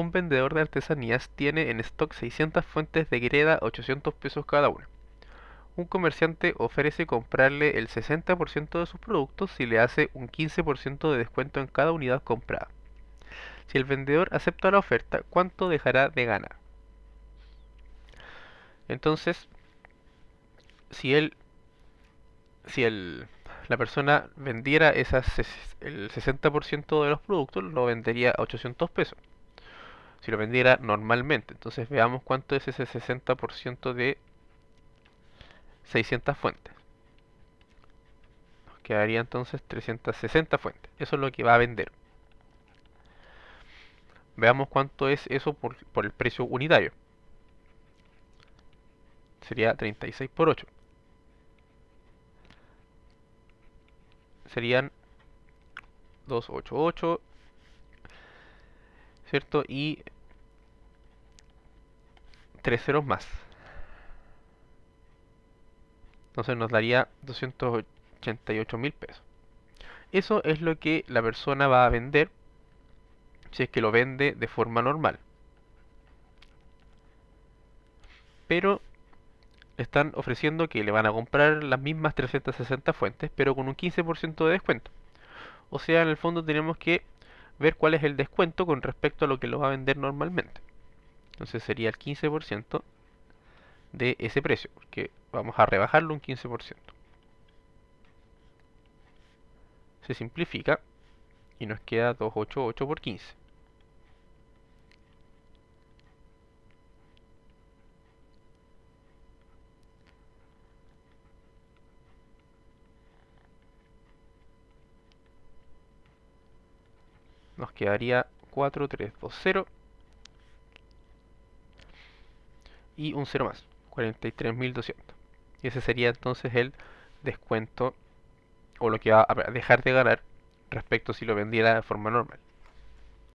un vendedor de artesanías tiene en stock 600 fuentes de greda 800 pesos cada una. Un comerciante ofrece comprarle el 60% de sus productos si le hace un 15% de descuento en cada unidad comprada. Si el vendedor acepta la oferta, ¿cuánto dejará de ganar? Entonces, si él, si la persona vendiera esas, el 60% de los productos, lo vendería a 800 pesos si lo vendiera normalmente. Entonces veamos cuánto es ese 60% de 600 fuentes. Nos quedaría entonces 360 fuentes. Eso es lo que va a vender. Veamos cuánto es eso por, el precio unitario. Sería 36 por 8. Serían 288 ¿cierto? Y tres ceros más. Entonces nos daría 288 mil pesos. Eso es lo que la persona va a vender si es que lo vende de forma normal. Pero están ofreciendo que le van a comprar las mismas 360 fuentes, pero con un 15% de descuento. O sea, en el fondo tenemos que ver cuál es el descuento con respecto a lo que lo va a vender normalmente. Entonces sería el 15% de ese precio, porque vamos a rebajarlo un 15%. Se simplifica y nos queda 288 por 15. Nos quedaría 4320 y un cero más, 43.200. Y Ese sería entonces el descuento o lo que va a dejar de ganar respecto si lo vendiera de forma normal.